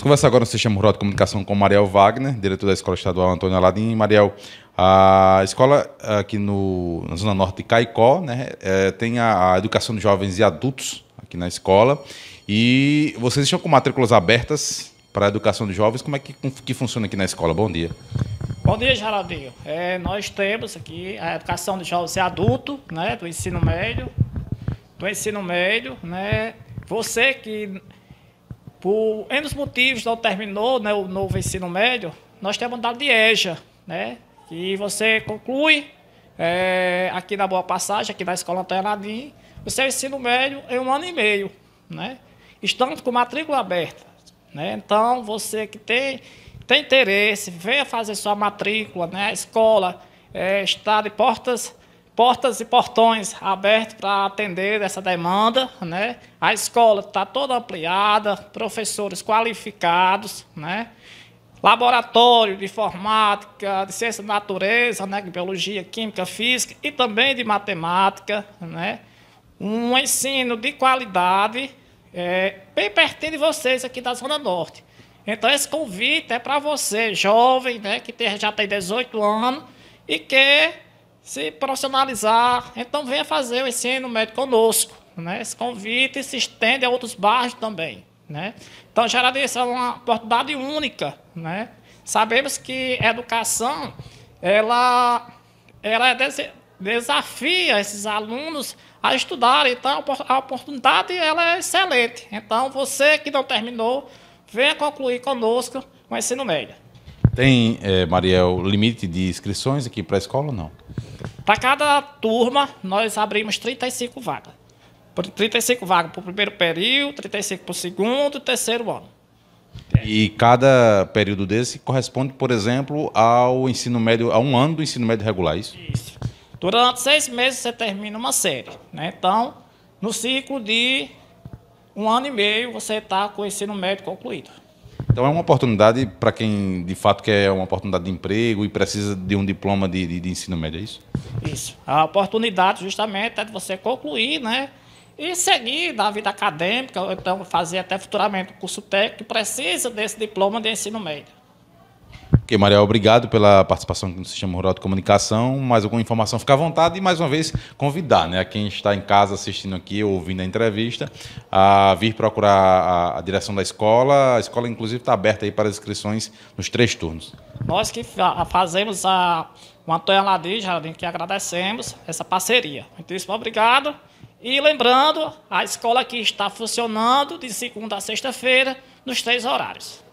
Vamos conversar agora no Sistema Rural de Comunicação com Mariel Wagner, diretor da Escola Estadual Antônio Aladim. Mariel, a escola aqui no, na Zona Norte de Caicó né, é, tem a, a educação de jovens e adultos aqui na escola. E vocês estão com matrículas abertas para a educação de jovens. Como é que, que funciona aqui na escola? Bom dia. Bom dia, Geraldinho. É, nós temos aqui a educação de jovens e adultos, né, do ensino médio. Do ensino médio, né? Você que por N motivos, não terminou né, o novo ensino médio, nós temos dado de EJA, né? Que você conclui é, aqui na Boa Passagem, aqui na Escola Antônio Aladim, o seu ensino médio em é um ano e meio, né? Estamos com matrícula aberta, né? Então, você que tem, tem interesse, venha fazer sua matrícula, né? A escola é, está de portas portas e portões abertos para atender essa demanda, né? A escola está toda ampliada, professores qualificados, né? Laboratório de informática, de ciência da natureza, né? biologia, química, física e também de matemática, né? Um ensino de qualidade é, bem pertinho de vocês aqui da Zona Norte. Então esse convite é para você, jovem, né? Que tem, já tem 18 anos e que se profissionalizar. Então venha fazer o ensino médio conosco. Né? Esse convite se estende a outros bairros também. Né? Então, Geraldice, é uma oportunidade única. Né? Sabemos que a educação, ela, ela é desafia esses alunos a estudar. Então, a oportunidade ela é excelente. Então, você que não terminou, venha concluir conosco o ensino médio. Tem, eh, Mariel, limite de inscrições aqui para a escola ou não? Para cada turma, nós abrimos 35 vagas. 35 vagas para o primeiro período, 35 para o segundo e terceiro ano. E cada período desse corresponde, por exemplo, ao ensino médio, a um ano do ensino médio regular, é isso? Isso. Durante seis meses você termina uma série. Né? Então, no ciclo de um ano e meio, você está com o ensino médio concluído. Então é uma oportunidade para quem de fato quer uma oportunidade de emprego e precisa de um diploma de, de, de ensino médio, é isso? Isso. A oportunidade justamente é de você concluir, né? E seguir na vida acadêmica, ou então fazer até futuramente um curso técnico que precisa desse diploma de ensino médio. Ok, Maria, obrigado pela participação no Sistema Rural de Comunicação. Mais alguma informação, fica à vontade e, mais uma vez, convidar né, a quem está em casa assistindo aqui, ouvindo a entrevista, a vir procurar a, a direção da escola. A escola, inclusive, está aberta aí para inscrições nos três turnos. Nós que fazemos a, o Antônio Aladir, Jardim, que agradecemos essa parceria. Muitíssimo obrigado. E lembrando, a escola aqui está funcionando de segunda a sexta-feira, nos três horários.